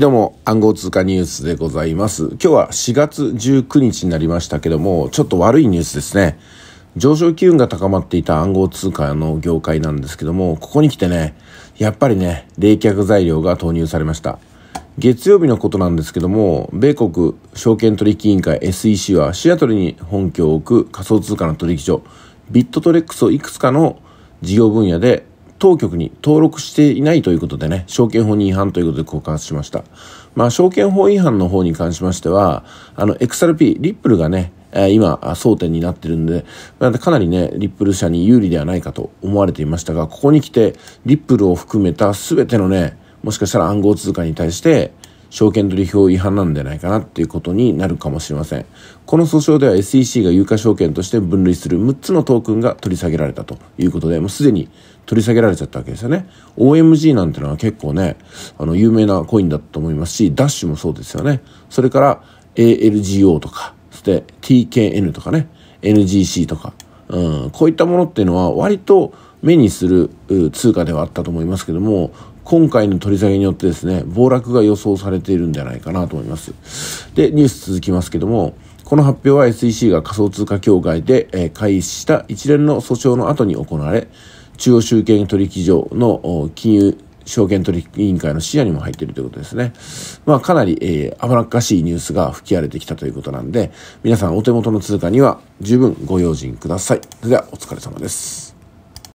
どうも、暗号通貨ニュースでございます。今日は4月19日になりましたけども、ちょっと悪いニュースですね。上昇機運が高まっていた暗号通貨の業界なんですけども、ここに来てね、やっぱりね、冷却材料が投入されました。月曜日のことなんですけども、米国証券取引委員会 SEC はシアトルに本拠を置く仮想通貨の取引所、ビットトレックスをいくつかの事業分野で当局に登録していないということでね、証券法に違反ということで告発しました。まあ、証券法違反の方に関しましては、あの、XRP、リップルがね、今、争点になってるんで、かなりね、リップル社に有利ではないかと思われていましたが、ここに来て、リップルを含めた全てのね、もしかしたら暗号通貨に対して、証券取引法違反なんじゃないかなっていうことになるかもしれませんこの訴訟では SEC が有価証券として分類する6つのトークンが取り下げられたということでもうすでに取り下げられちゃったわけですよね OMG なんてのは結構ねあの有名なコインだと思いますしダッシュもそうですよねそれから ALGO とかそして TKN とかね NGC とか、うん、こういったものっていうのは割と目にする通貨ではあったと思いますけども今回の取り下げによってですね暴落が予想されているんじゃないかなと思いますでニュース続きますけどもこの発表は SEC が仮想通貨協会で、え開始した一連の訴訟の後に行われ中央集権取引所の金融証券取引委員会の視野にも入っているということですね。まあかなり、えー、危なっかしいニュースが吹き荒れてきたということなんで、皆さんお手元の通貨には十分ご用心ください。それではお疲れ様です。